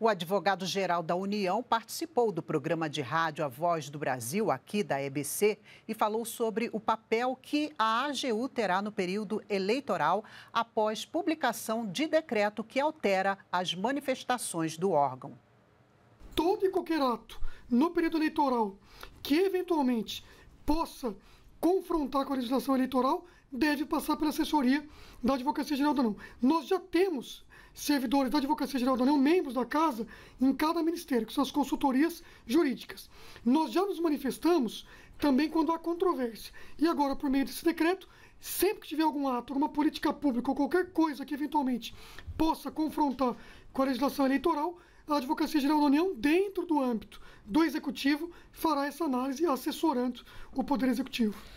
O advogado-geral da União participou do programa de rádio A Voz do Brasil, aqui da EBC, e falou sobre o papel que a AGU terá no período eleitoral após publicação de decreto que altera as manifestações do órgão. Todo e qualquer ato no período eleitoral que eventualmente possa confrontar com a legislação eleitoral deve passar pela assessoria da Advocacia Geral da União. Nós já temos servidores da Advocacia Geral da União, membros da Casa, em cada ministério, que são as consultorias jurídicas. Nós já nos manifestamos também quando há controvérsia. E agora, por meio desse decreto, sempre que tiver algum ato, alguma política pública ou qualquer coisa que eventualmente possa confrontar com a legislação eleitoral, a Advocacia Geral da União, dentro do âmbito do Executivo, fará essa análise assessorando o Poder Executivo.